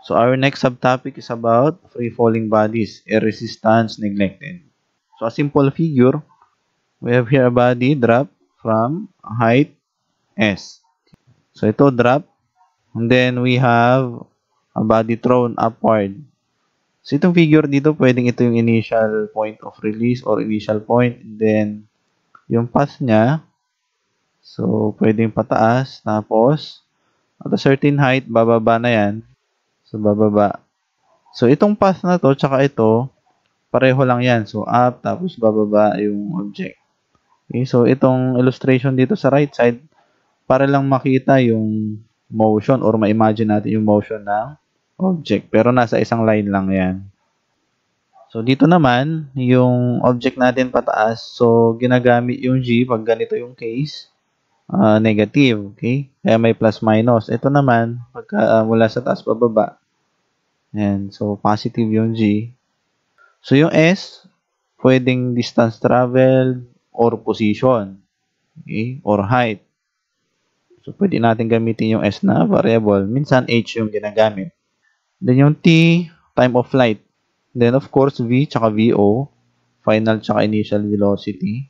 So our next subtopic is about free falling bodies, air resistance neglected. So a simple figure, we have here a body drop from height S. So ito drop. And then we have a body thrown upward. So itong figure dito, pwedeng ito yung initial point of release or initial point. And then yung path niya, so pwedeng pataas, tapos at a certain height, bababa na yan sa bababa. So, itong path na to, tsaka ito, pareho lang yan. So, up, tapos bababa yung object. Okay, so, itong illustration dito sa right side, para lang makita yung motion or ma-imagine natin yung motion ng object. Pero nasa isang line lang yan. So, dito naman, yung object natin pataas. So, ginagamit yung G pag ganito yung case uh, negative, okay? Kaya may plus minus. Ito naman, pagka uh, mula sa taas pababa. Ayan, so positive yung G. So yung S, pwedeng distance traveled or position, okay? Or height. So pwede natin gamitin yung S na variable. Minsan H yung ginagamit. Then yung T, time of flight. Then of course V tsaka VO, final tsaka initial velocity.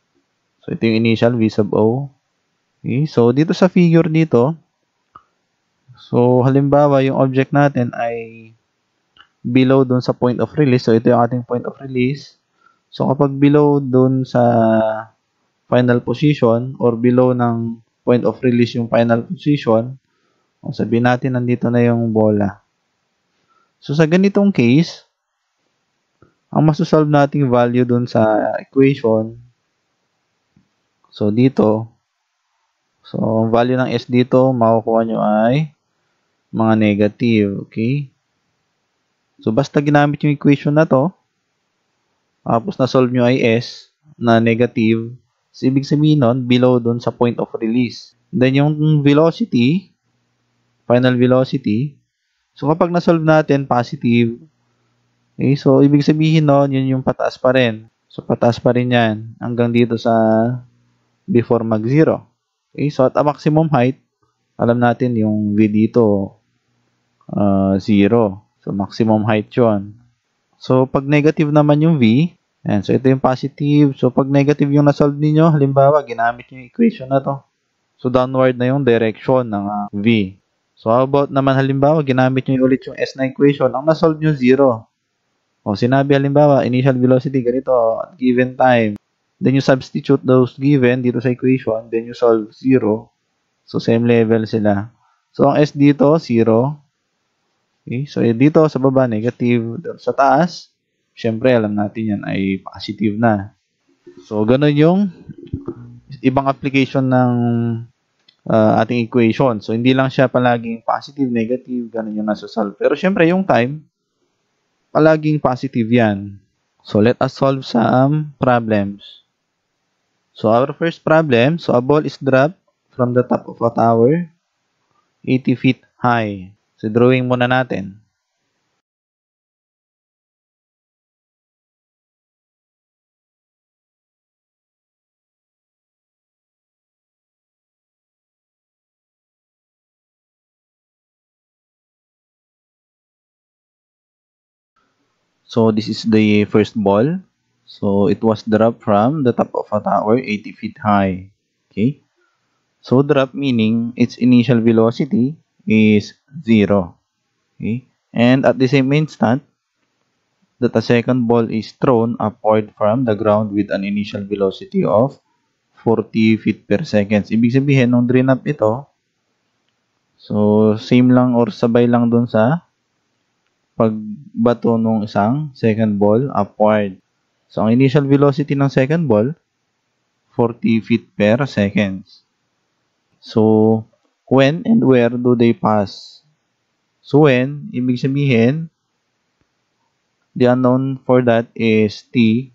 So ito yung initial V sub O, Okay, so dito sa figure dito, so halimbawa yung object natin ay below dun sa point of release. So ito yung ating point of release. So kapag below dun sa final position or below ng point of release yung final position, o sabihin natin nandito na yung bola. So sa ganitong case, ang masosolve nating value dun sa equation, so dito, So, ang value ng S dito, makukuha nyo ay mga negative. Okay? So, basta ginamit yung equation na to, tapos na-solve nyo ay S na negative, so, ibig sabihin nun, below dun sa point of release. Then, yung velocity, final velocity, so kapag na-solve natin, positive, okay? So, ibig sabihin nun, yun yung pataas pa rin. So, pataas pa rin yan hanggang dito sa before mag-zero. Okay, so at a maximum height, alam natin yung V dito, uh, ah, 0. So, maximum height yon So, pag negative naman yung V, Ayan, so ito yung positive. So, pag negative yung nasolve ninyo, halimbawa, ginamit yung equation na to. So, downward na yung direction ng uh, V. So, how about naman halimbawa, ginamit nyo ulit yung S na equation. Ang nasolve nyo, 0. O, sinabi halimbawa, initial velocity, ganito, given time, Then you substitute those given dito sa equation, then you solve 0. So same level sila. So ang S dito 0. Okay? So eh, dito sa baba negative, sa taas syempre alam natin yan ay positive na. So ganun yung ibang application ng uh, ating equation. So hindi lang siya palaging positive, negative, ganun yung nasa solve. Pero syempre yung time palaging positive yan. So let us solve some problems. So our first problem, so a ball is dropped from the top of a tower 80 feet high. So drawing muna natin. So this is the first ball. So it was dropped from the top of a tower 80 feet high. Okay. So drop meaning its initial velocity is 0. Okay. And at the same instant that a second ball is thrown upward from the ground with an initial velocity of 40 feet per seconds. Ibig sabihin, nung drain up ito, so same lang or sabay lang dun sa pagbato nung isang second ball upward. So, ang initial velocity ng second ball, 40 feet per seconds. So, when and where do they pass? So, when, ibig sabihin, the unknown for that is t,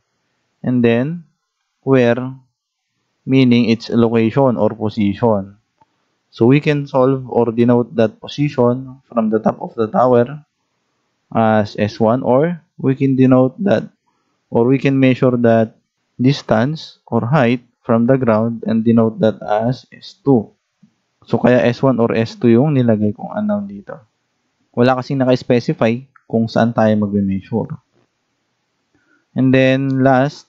and then, where, meaning its location or position. So, we can solve or denote that position from the top of the tower as S1 or we can denote that or we can measure that distance or height from the ground and denote that as S2. So, kaya S1 or S2 yung nilagay kong unknown dito. Wala kasing naka-specify kung saan tayo mag-measure. And then, last,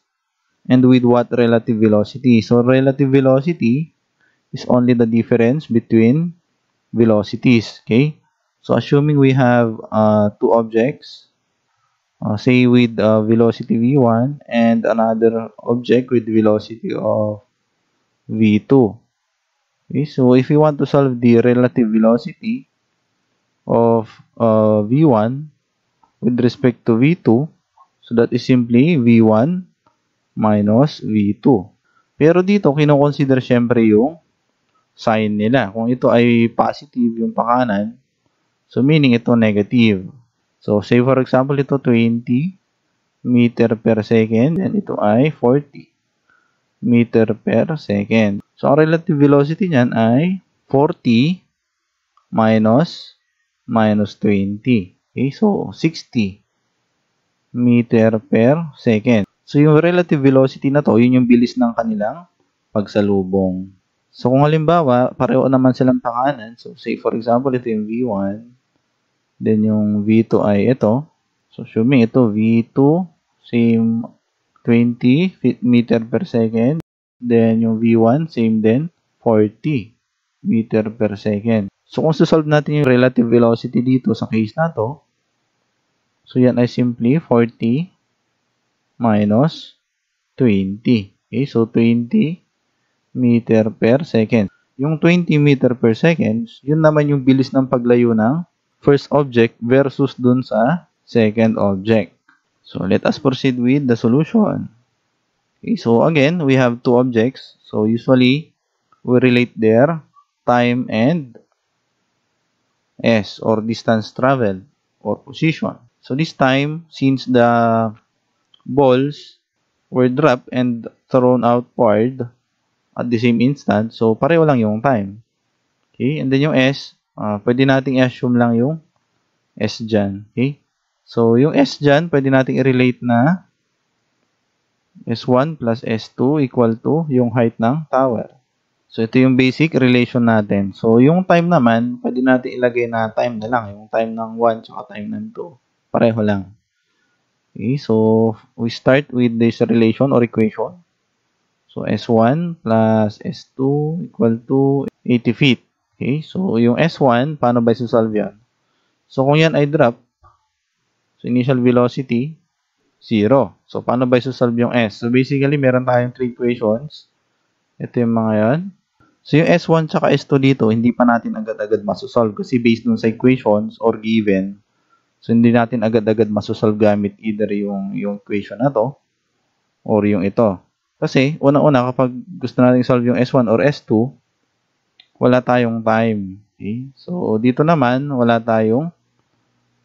and with what relative velocity. So, relative velocity is only the difference between velocities, okay? So, assuming we have uh, two objects, uh, say with uh, velocity v1 and another object with velocity of v2 okay, so if you want to solve the relative velocity of uh, v1 with respect to v2 so that is simply v1 minus v2 pero dito kinoconsider syempre yung sign nila kung ito ay positive yung pakanan so meaning ito negative So, say for example, ito 20 meter per second and ito ay 40 meter per second. So, ang relative velocity niyan ay 40 minus minus 20. Okay, so 60 meter per second. So, yung relative velocity na to, yun yung bilis ng kanilang pagsalubong. So, kung halimbawa, pareho naman silang panganan. So, say for example, ito yung V1 Then, yung V2 ay ito. So, assuming ito, V2, same 20 meter per second. Then, yung V1, same din, 40 meter per second. So, kung susolve natin yung relative velocity dito sa case na to, so, yan ay simply 40 minus 20. Okay, so 20 meter per second. Yung 20 meter per second, yun naman yung bilis ng paglayo ng first object versus dun sa second object. So, let us proceed with the solution. Okay, so again, we have two objects. So, usually, we relate their time and S or distance traveled or position. So, this time, since the balls were dropped and thrown outward at the same instant, so pareho lang yung time. Okay, and then yung S, Uh, pwede nating i-assume lang yung S dyan. Okay? So, yung S dyan, pwede nating i-relate na S1 plus S2 equal to yung height ng tower. So, ito yung basic relation natin. So, yung time naman, pwede natin ilagay na time na lang. Yung time ng 1 tsaka time ng 2. Pareho lang. Okay, so, we start with this relation or equation. So, S1 plus S2 equal to 80 feet. Okay, so yung S1, paano ba isusolve yan? So kung yan ay drop, so initial velocity, 0. So paano ba isusolve yung S? So basically, meron tayong 3 equations. Ito yung mga yan. So yung S1 tsaka S2 dito, hindi pa natin agad-agad masosolve kasi based dun sa equations or given, so hindi natin agad-agad masosolve gamit either yung, yung equation na to or yung ito. Kasi, una-una, kapag gusto natin solve yung S1 or S2, wala tayong time. Okay? So, dito naman, wala tayong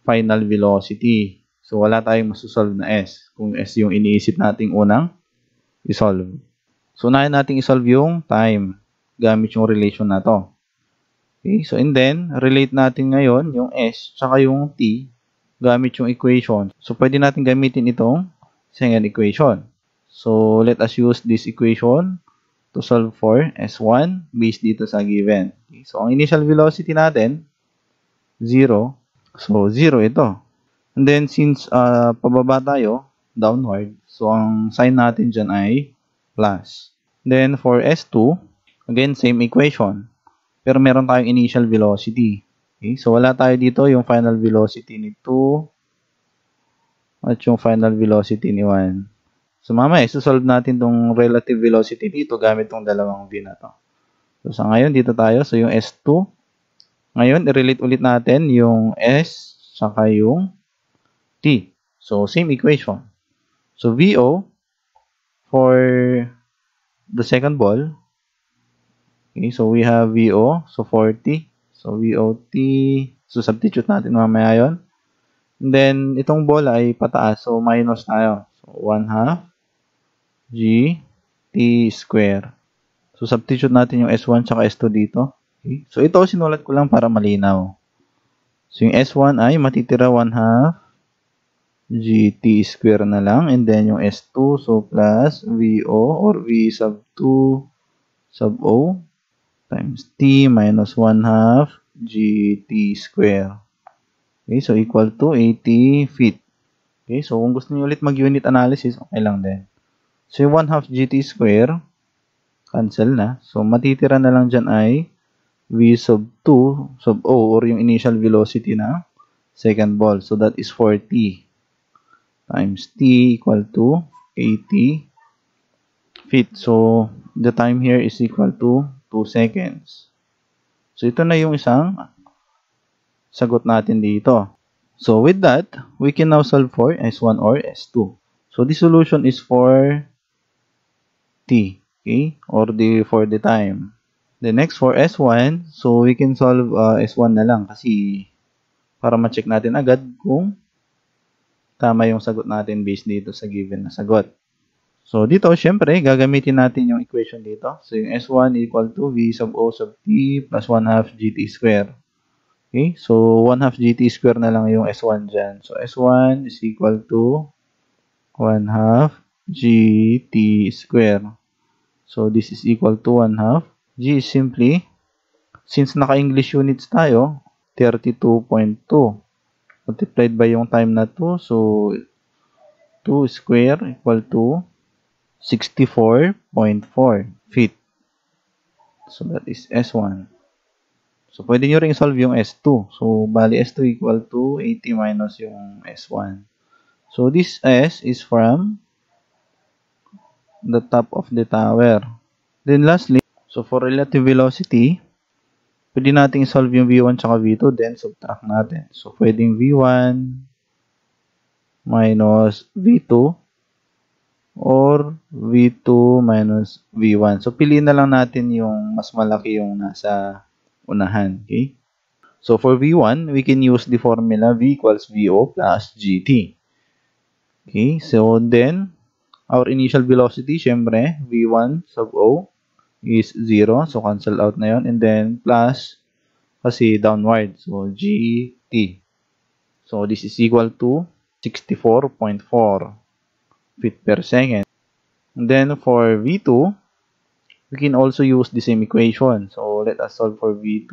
final velocity. So, wala tayong masusolve na S. Kung S yung iniisip nating unang isolve. So, unahin natin isolve yung time gamit yung relation na to. Okay? So, and then, relate natin ngayon yung S tsaka yung T gamit yung equation. So, pwede natin gamitin itong second equation. So, let us use this equation to solve for S1 based dito sa given. Okay, so, ang initial velocity natin, 0. So, 0 ito. And then, since uh, pababa tayo, downward, so ang sign natin dyan ay plus. Then, for S2, again, same equation. Pero meron tayong initial velocity. Okay, so, wala tayo dito yung final velocity ni 2 at yung final velocity ni 1. So mamaya, isosolve natin tong relative velocity dito gamit tong dalawang v na to. So sa ngayon, dito tayo. So yung S2. Ngayon, i-relate ulit natin yung S saka yung T. So same equation. So VO for the second ball. Okay, so we have VO. So 40. So VOT. So substitute natin mamaya yon. And then, itong bola ay pataas. So minus tayo. So 1 half G T square. So, substitute natin yung S1 tsaka S2 dito. Okay. So, ito sinulat ko lang para malinaw. So, yung S1 ay matitira 1 half GT square na lang. And then, yung S2, so plus VO or V sub 2 sub O times T minus 1 half GT square. Okay, so equal to 80 feet. Okay, so kung gusto niyo ulit mag-unit analysis, okay lang din. So, yung 1 half gt square, cancel na. So, matitira na lang dyan ay v sub 2 sub o or yung initial velocity na second ball. So, that is 4t times t equal to 80 feet. So, the time here is equal to 2 seconds. So, ito na yung isang sagot natin dito. So, with that, we can now solve for S1 or S2. So, the solution is for t okay or the for the time the next for s1 so we can solve uh, s1 na lang kasi para ma-check natin agad kung tama yung sagot natin based dito sa given na sagot so dito syempre gagamitin natin yung equation dito so yung s1 equal to v sub o sub t plus 1 half gt square okay so 1 half gt square na lang yung s1 dyan so s1 is equal to 1 half gt square. So, this is equal to 1 half. G is simply, since naka-English units tayo, 32.2. Multiplied by yung time na 2. So, 2 square equal to 64.4 feet. So, that is S1. So, pwede nyo rin solve yung S2. So, bali S2 equal to 80 minus yung S1. So, this S is from the top of the tower. Then lastly, so for relative velocity, pwede nating solve yung V1 tsaka V2, then subtract natin. So pwedeng V1 minus V2 or V2 minus V1. So piliin na lang natin yung mas malaki yung nasa unahan. Okay? So for V1, we can use the formula V equals VO plus GT. Okay, so then our initial velocity, syempre, V1 sub O is 0. So, cancel out na yun. And then, plus, kasi downward. So, GT. So, this is equal to 64.4 feet per second. And then, for V2, we can also use the same equation. So, let us solve for V2.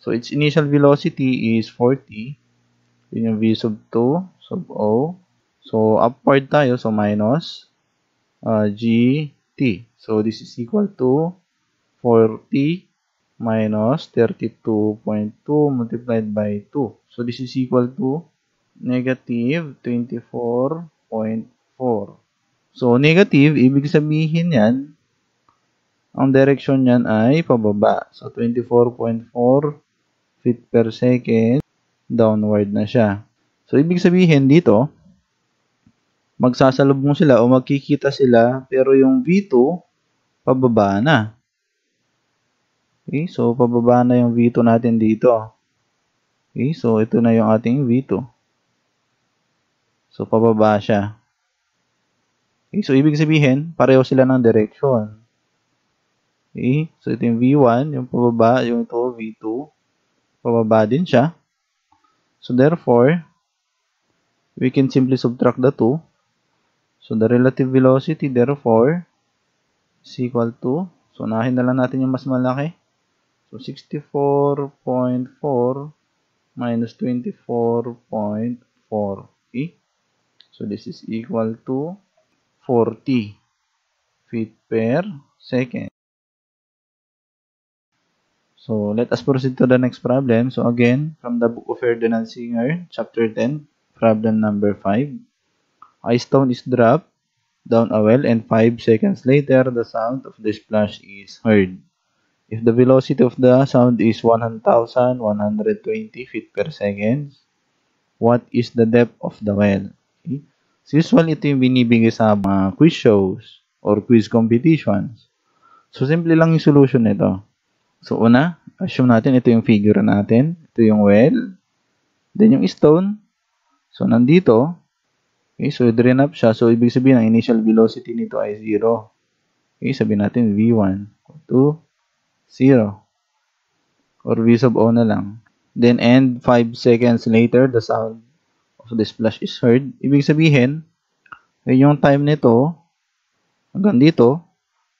So, its initial velocity is 40. Yun yung V sub 2 sub O So, upward tayo. So, minus uh, GT. So, this is equal to 40 minus 32.2 multiplied by 2. So, this is equal to negative 24.4. So, negative, ibig sabihin yan, ang direction niyan ay pababa. So, 24.4 feet per second, downward na siya. So, ibig sabihin dito, magsasalubong sila o magkikita sila pero yung V2 pababa na. Okay, so pababa na yung V2 natin dito. Okay, so ito na yung ating V2. So pababa siya. Okay, so ibig sabihin, pareho sila ng direction. Okay, so ito yung V1, yung pababa, yung ito V2. Pababa din siya. So therefore, we can simply subtract the 2 So, the relative velocity, therefore, is equal to, so, unahin na lang natin yung mas malaki. So, 64.4 minus 24.4. Okay? E. So, this is equal to 40 feet per second. So, let us proceed to the next problem. So, again, from the book of Ferdinand Singer, chapter 10, problem number 5. A stone is dropped down a well and 5 seconds later the sound of the splash is heard. If the velocity of the sound is 1,120 feet per second, what is the depth of the well? Okay. So usually ito yung binibigay sa mga quiz shows or quiz competitions. So simple lang yung solution nito. So una, assume natin ito yung figure natin. Ito yung well. Then yung stone. So nandito, Okay, so drain up siya. So, ibig sabihin, ang initial velocity nito ay 0. Okay, sabihin natin V1 to 0. Or V sub O na lang. Then, and 5 seconds later, the sound of the splash is heard. Ibig sabihin, yung time nito, hanggang dito,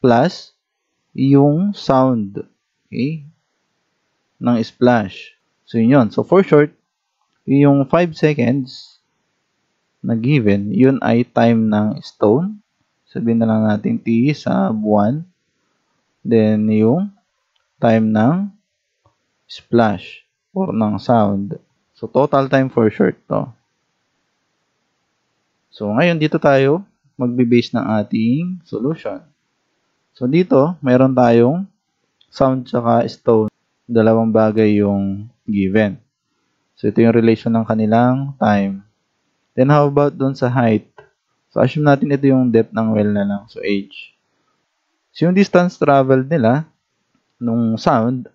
plus yung sound. Okay? ng splash. So, yun yun. So, for short, yung 5 seconds na given, yun ay time ng stone. Sabihin na lang natin T sa buwan. Then yung time ng splash or ng sound. So total time for short to. So ngayon dito tayo magbe-base ng ating solution. So dito, mayroon tayong sound tsaka stone. Dalawang bagay yung given. So ito yung relation ng kanilang time. Then how about doon sa height? So assume natin ito yung depth ng well na lang. So h. So yung distance traveled nila nung sound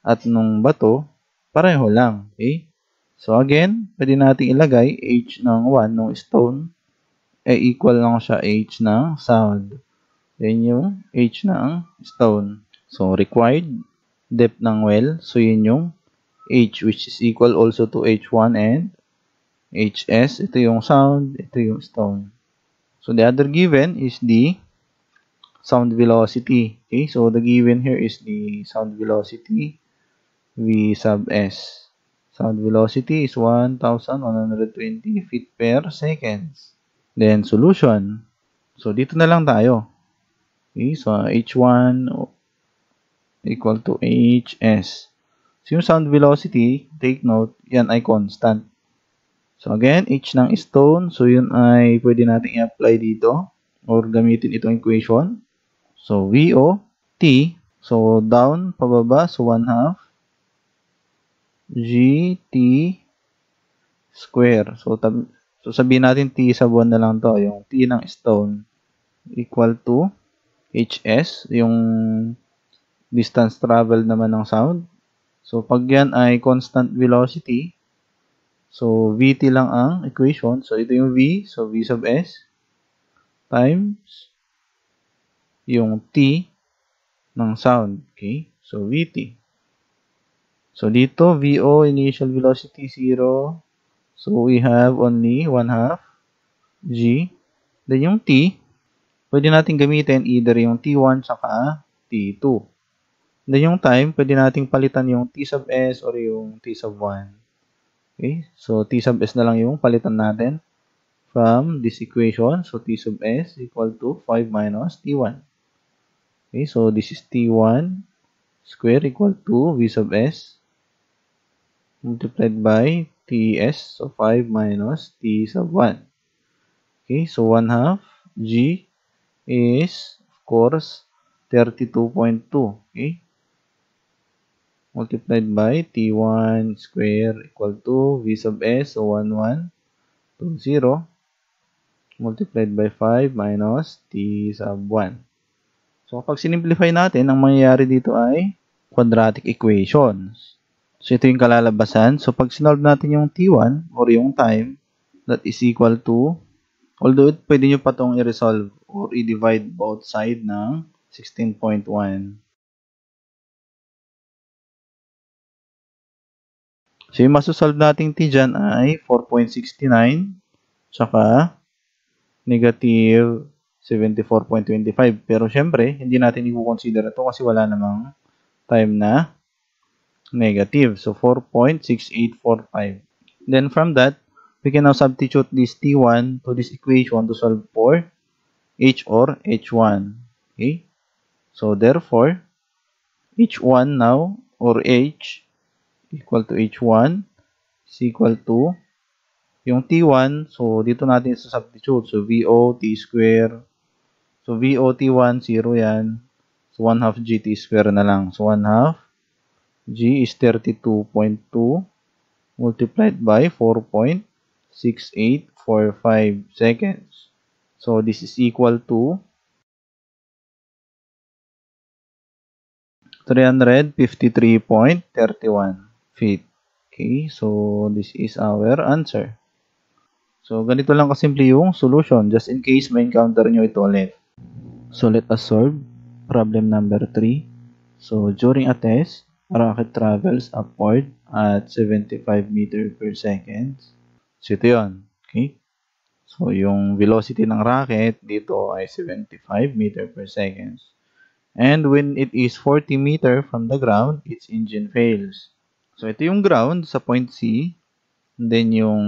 at nung bato pareho lang. Okay? So again, pwede nating ilagay h ng 1 nung stone eh equal lang siya h ng sound. Yan yung h ng stone. So required depth ng well. So yun yung h which is equal also to h1 and HS, ito yung sound, ito yung stone. So, the other given is the sound velocity. Okay, so the given here is the sound velocity V sub S. Sound velocity is 1,120 feet per seconds. Then, solution. So, dito na lang tayo. Okay, so H1 equal to HS. So, yung sound velocity, take note, yan ay constant. So again, H ng stone. So yun ay pwede natin i-apply dito or gamitin itong equation. So VO T. So down, pababa. So 1 half. GT square. So, tab so sabihin natin T sa buwan na lang to. Yung T ng stone equal to HS. Yung distance travel naman ng sound. So pag yan ay constant velocity So, Vt lang ang equation. So, ito yung V. So, V sub S times yung T ng sound. Okay? So, Vt. So, dito, Vo, initial velocity, 0. So, we have only 1 half G. Then, yung T, pwede natin gamitin either yung T1 saka T2. Then, yung time, pwede nating palitan yung T sub S or yung T sub 1. Okay? So, T sub S na lang yung palitan natin from this equation. So, T sub S equal to 5 minus T1. Okay? So, this is T1 square equal to V sub S multiplied by TS. So, 5 minus T sub 1. Okay? So, 1 half G is, of course, 32.2. Okay? multiplied by T1 square equal to V sub S, so 1, 1, 2, 0, multiplied by 5 minus T sub 1. So, kapag sinimplify natin, ang mangyayari dito ay quadratic equations. So, ito yung kalalabasan. So, pag sinolve natin yung T1 or yung time, that is equal to, although it, pwede nyo pa itong i-resolve or i-divide both side ng 16.1. So, yung masosolve nating t dyan ay 4.69 tsaka negative 74.25. Pero syempre, hindi natin i-consider ito kasi wala namang time na negative. So, 4.6845. Then, from that, we can now substitute this T1 to this equation to solve for H or H1. Okay? So, therefore, H1 now, or H, equal to h1 is equal to yung t1, so dito natin isa substitute. So VO t square. So VO t1 0 yan. So 1 half GT square na lang. So 1 half g is 32.2 multiplied by 4.6845 seconds. So this is equal to 353.31 feet. Okay, so this is our answer. So ganito lang kasimple yung solution just in case may encounter nyo ito ulit. So let us solve problem number 3. So during a test, a rocket travels upward at 75 meter per second. So ito yun. Okay. So yung velocity ng rocket dito ay 75 meter per second. And when it is 40 meter from the ground, its engine fails. So, ito yung ground sa point C. And then, yung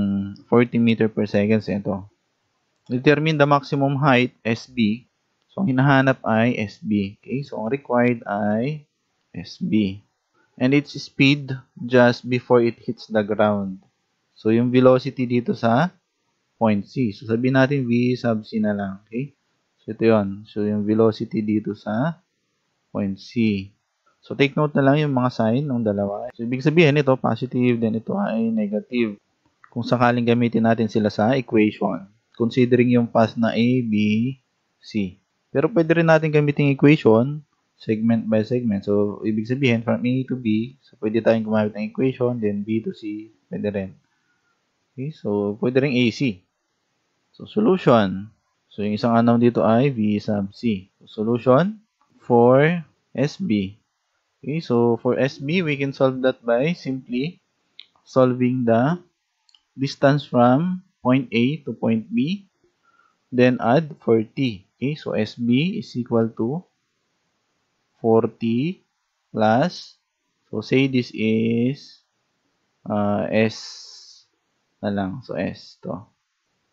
40 meter per second, ito. Determine the maximum height, SB. So, ang hinahanap ay SB. Okay? So, ang required ay SB. And its speed just before it hits the ground. So, yung velocity dito sa point C. So, sabihin natin V sub C na lang. Okay? So, ito yun. So, yung velocity dito sa point C. So, take note na lang yung mga sign ng dalawa. So, ibig sabihin ito positive, then ito ay negative. Kung sakaling gamitin natin sila sa equation, considering yung path na A, B, C. Pero pwede rin natin gamitin equation segment by segment. So, ibig sabihin, from A to B, so pwede tayong gumamit ng equation, then B to C, pwede rin. Okay, so pwede rin AC. So, solution. So, yung isang unknown dito ay V sub C. So, solution for SB. okay so for SB we can solve that by simply solving the distance from point A to point B then add 40 okay so SB is equal to 40 plus so say this is uh, S na lang so S to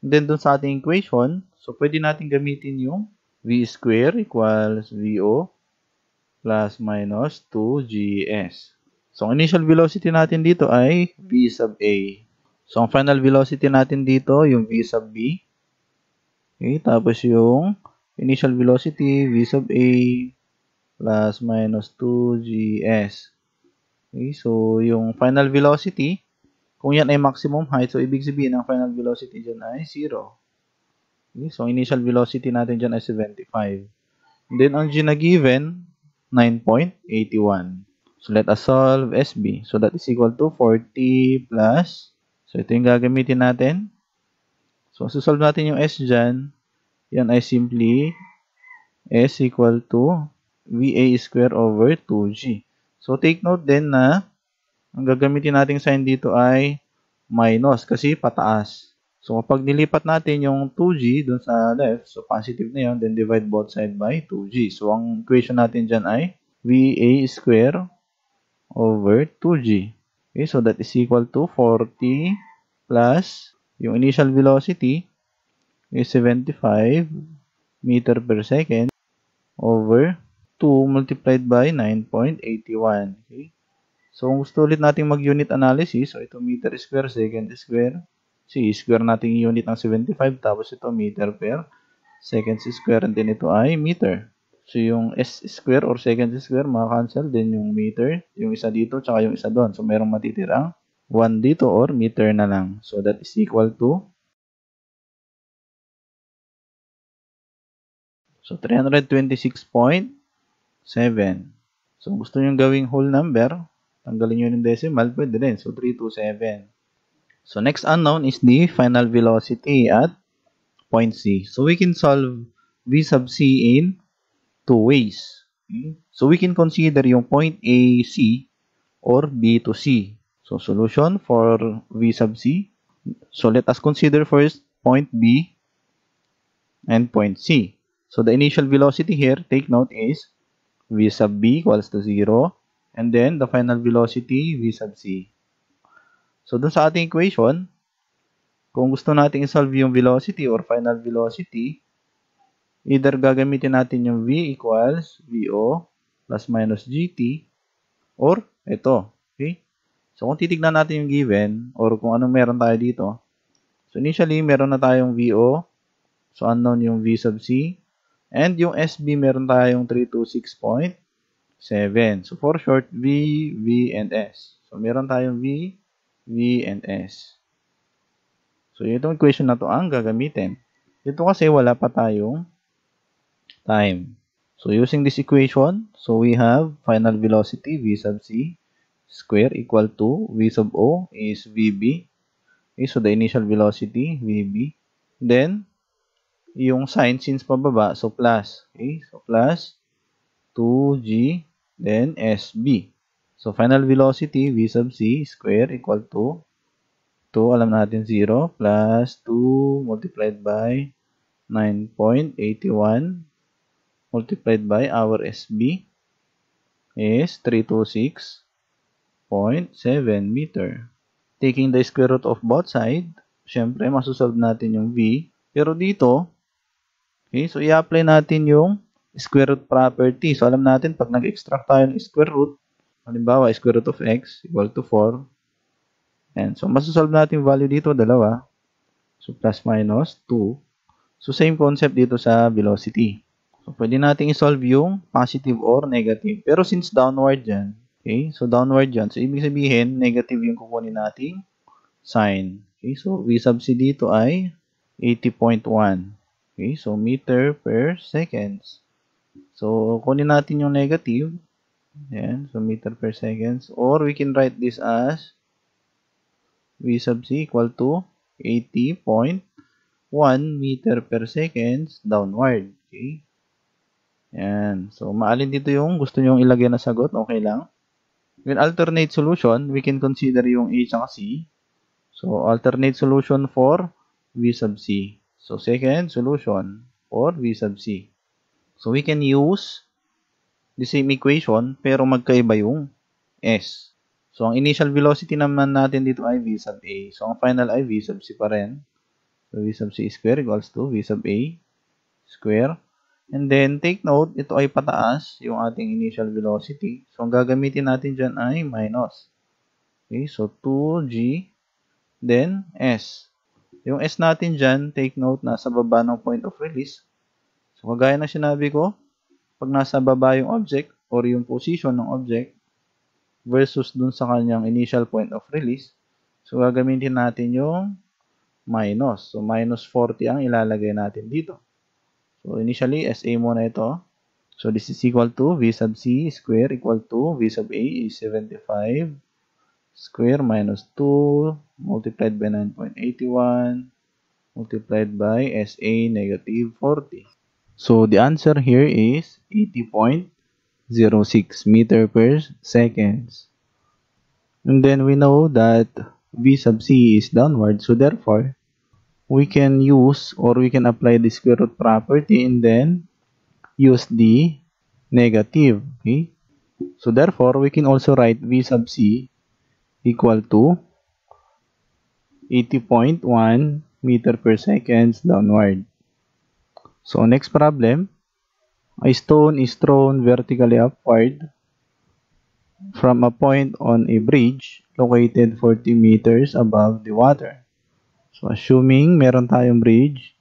then dun sa ating equation so pwede natin gamitin yung V square equals VO plus minus 2gs. So, ang initial velocity natin dito ay v sub a. So, ang final velocity natin dito, yung v sub b. Okay, tapos yung initial velocity, v sub a plus minus 2gs. Okay, so, yung final velocity, kung yan ay maximum height, so ibig sabihin ang final velocity dyan ay 0. Okay, so, initial velocity natin dyan ay 75. then, ang gina-given, 9.81. So, let us solve SB. So, that is equal to 40 plus. So, ito yung gagamitin natin. So, susolve natin yung S dyan. Yan ay simply S equal to VA square over 2G. So, take note din na ang gagamitin nating sign dito ay minus kasi pataas. So, kapag nilipat natin yung 2g dun sa left, so positive na yun, then divide both side by 2g. So, ang equation natin dyan ay VA square over 2g. Okay, so that is equal to 40 plus yung initial velocity is 75 meter per second over 2 multiplied by 9.81. Okay? So, kung gusto ulit natin mag-unit analysis, so ito meter square, second square, So, i-square natin yung unit ng 75, tapos ito meter per seconds square, and then ito ay meter. So, yung S square or seconds square, maka-cancel, then yung meter, yung isa dito, tsaka yung isa doon. So, merong matitirang 1 dito or meter na lang. So, that is equal to So, 326.7. So, gusto nyo gawing whole number, tanggalin nyo yung decimal, pwede rin. So, 327. So next unknown is the final velocity at point C. So we can solve V sub C in two ways. Okay? Hmm? So we can consider yung point A C or B to C. So solution for V sub C. So let us consider first point B and point C. So the initial velocity here, take note is V sub B equals to 0 and then the final velocity V sub C So, dun sa ating equation, kung gusto nating isolve yung velocity or final velocity, either gagamitin natin yung V equals VO plus minus GT or ito. Okay? So, kung titignan natin yung given or kung anong meron tayo dito. So, initially, meron na tayong VO. So, unknown yung V sub C. And yung SB, meron tayong 326.7. So, for short, V, V, and S. So, meron tayong V, V and S. So, itong equation na to ang gagamitin. Ito kasi wala pa tayong time. So, using this equation, so we have final velocity V sub C square equal to V sub O is VB. Okay, so, the initial velocity, VB. Then, yung sign since pababa, so plus. Okay, so plus 2G, then SB. So, final velocity, V sub C square equal to 2, alam natin 0, plus 2 multiplied by 9.81 multiplied by our SB is 326.7 meter. Taking the square root of both side, syempre masosolve natin yung V. Pero dito, okay, so i-apply natin yung square root property. So alam natin pag nag-extract tayo ng square root, Halimbawa, square root of x equal to 4. And so, masasolve natin yung value dito, dalawa. So, plus minus 2. So, same concept dito sa velocity. So, pwede natin isolve yung positive or negative. Pero since downward yan, okay? So, downward yan. So, ibig sabihin, negative yung kukunin natin sign. Okay? So, V sub C dito ay 80.1. Okay? So, meter per seconds. So, kunin natin yung negative. Ayan, so meter per seconds. Or we can write this as V sub C equal to 80.1 meter per seconds downward. Okay? Ayan. So, maalin dito yung gusto nyong ilagay na sagot. Okay lang. With alternate solution, we can consider yung A at C. So, alternate solution for V sub C. So, second solution for V sub C. So, we can use the same equation pero magkaiba yung s. So, ang initial velocity naman natin dito ay v sub a. So, ang final ay v sub c pa rin. So, v sub c square equals to v sub a square. And then, take note, ito ay pataas yung ating initial velocity. So, ang gagamitin natin dyan ay minus. Okay, so 2g, then s. Yung s natin dyan, take note, nasa baba ng point of release. So, kagaya ng sinabi ko, pag nasa baba yung object or yung position ng object versus dun sa kanyang initial point of release, so gagamitin natin yung minus. So, minus 40 ang ilalagay natin dito. So, initially, SA muna ito. So, this is equal to V sub C square equal to V sub A is 75 square minus 2 multiplied by 9.81 multiplied by SA negative 40. So the answer here is 80.06 meter per seconds. And then we know that V sub c is downward. So therefore, we can use or we can apply the square root property and then use the negative. Okay? So therefore, we can also write V sub c equal to 80.1 meter per seconds downward. So, next problem. A stone is thrown vertically upward from a point on a bridge located 40 meters above the water. So, assuming meron tayong bridge.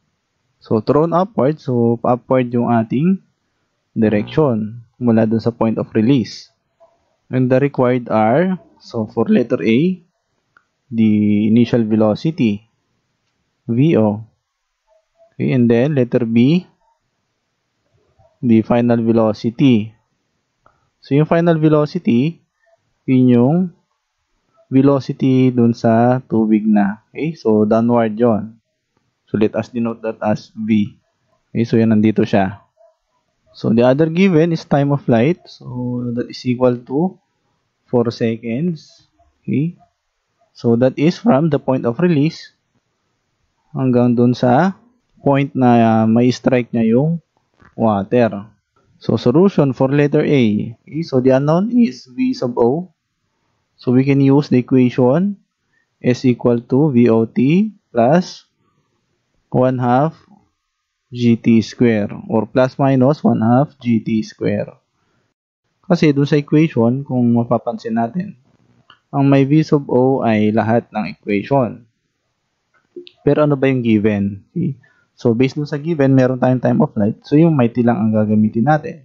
So, thrown upward. So, upward yung ating direction mula dun sa point of release. And the required are, so for letter A, the initial velocity, VO. Okay, and then letter B, the final velocity. So, yung final velocity, yun yung velocity dun sa tubig na. Okay, so downward yon. So, let us denote that as V. Okay, so yan, nandito siya. So, the other given is time of flight. So, that is equal to 4 seconds. Okay. So, that is from the point of release hanggang dun sa point na uh, may strike niya yung water. So, solution for letter A. Okay, so, the unknown is V sub O. So, we can use the equation S equal to VOT plus 1 half GT square or plus minus 1 half GT square. Kasi dun sa equation, kung mapapansin natin, ang may V sub O ay lahat ng equation. Pero ano ba yung given? Okay. So, based dun sa given, meron tayong time of flight. So, yung mighty lang ang gagamitin natin.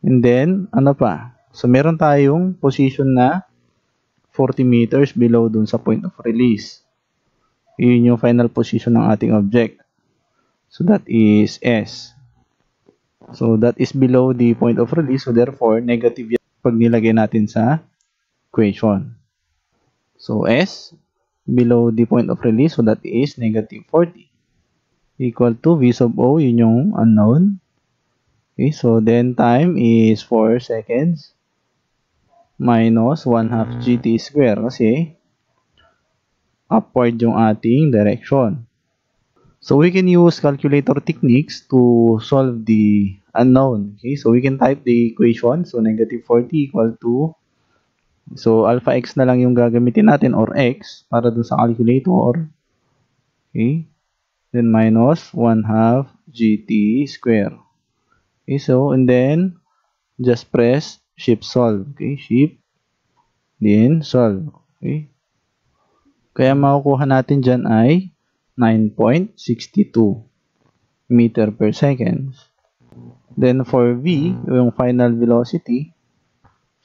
And then, ano pa? So, meron tayong position na 40 meters below dun sa point of release. Yun yung final position ng ating object. So, that is S. So, that is below the point of release. So, therefore, negative yan pag nilagay natin sa equation. So, S below the point of release. So that is negative 40 equal to V sub O, yun yung unknown. Okay, so then time is 4 seconds minus 1 half hmm. GT square kasi upward yung ating direction. So we can use calculator techniques to solve the unknown. Okay, so we can type the equation. So negative 40 equal to So, alpha x na lang yung gagamitin natin or x para dun sa calculator. Okay? Then, minus 1 half gt square. Okay, so, and then, just press shift solve. Okay, shift, then solve. Okay? Kaya makukuha natin dyan ay 9.62 meter per second. Then, for v, yung final velocity,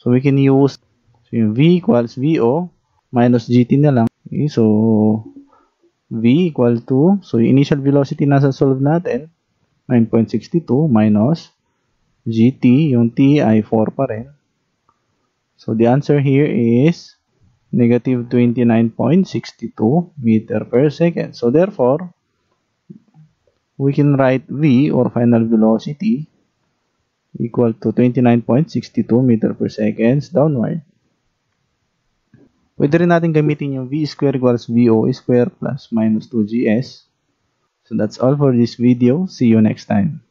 so we can use So, yung V equals VO oh, minus GT na lang. Okay, so, V equal to, so yung initial velocity nasa solve natin, 9.62 minus GT, yung T ay 4 pa rin. So, the answer here is negative 29.62 meter per second. So, therefore, we can write V or final velocity equal to 29.62 meter per second downward. Pwede rin natin gamitin yung V square equals VO square plus minus 2GS. So that's all for this video. See you next time.